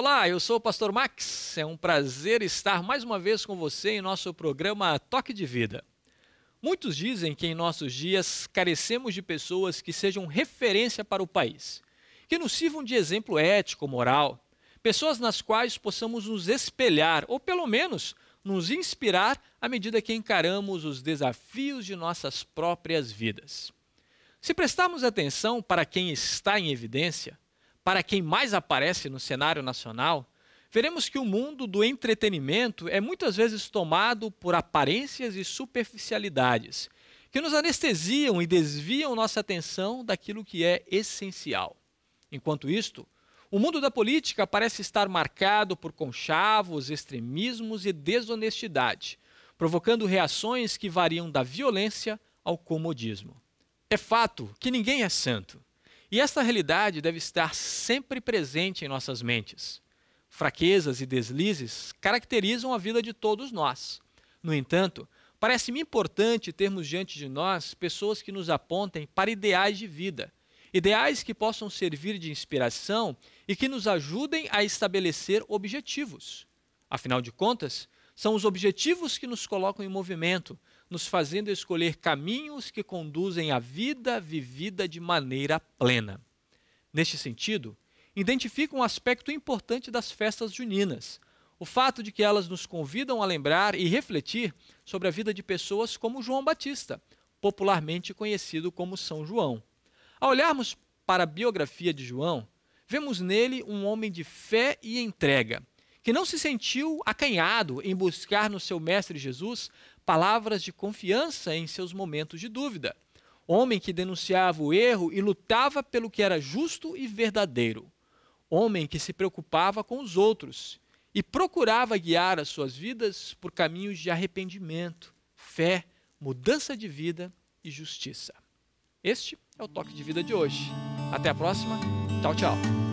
Olá, eu sou o pastor Max. É um prazer estar mais uma vez com você em nosso programa Toque de Vida. Muitos dizem que em nossos dias carecemos de pessoas que sejam referência para o país, que nos sirvam de exemplo ético, moral, pessoas nas quais possamos nos espelhar ou pelo menos nos inspirar à medida que encaramos os desafios de nossas próprias vidas. Se prestarmos atenção para quem está em evidência, para quem mais aparece no cenário nacional, veremos que o mundo do entretenimento é muitas vezes tomado por aparências e superficialidades que nos anestesiam e desviam nossa atenção daquilo que é essencial. Enquanto isto, o mundo da política parece estar marcado por conchavos, extremismos e desonestidade, provocando reações que variam da violência ao comodismo. É fato que ninguém é santo. E esta realidade deve estar sempre presente em nossas mentes. Fraquezas e deslizes caracterizam a vida de todos nós. No entanto, parece-me importante termos diante de nós pessoas que nos apontem para ideais de vida, ideais que possam servir de inspiração e que nos ajudem a estabelecer objetivos. Afinal de contas, são os objetivos que nos colocam em movimento, nos fazendo escolher caminhos que conduzem à vida vivida de maneira plena. Neste sentido, identifica um aspecto importante das festas juninas, o fato de que elas nos convidam a lembrar e refletir sobre a vida de pessoas como João Batista, popularmente conhecido como São João. Ao olharmos para a biografia de João, vemos nele um homem de fé e entrega, que não se sentiu acanhado em buscar no seu Mestre Jesus palavras de confiança em seus momentos de dúvida. Homem que denunciava o erro e lutava pelo que era justo e verdadeiro. Homem que se preocupava com os outros e procurava guiar as suas vidas por caminhos de arrependimento, fé, mudança de vida e justiça. Este é o Toque de Vida de hoje. Até a próxima. Tchau, tchau.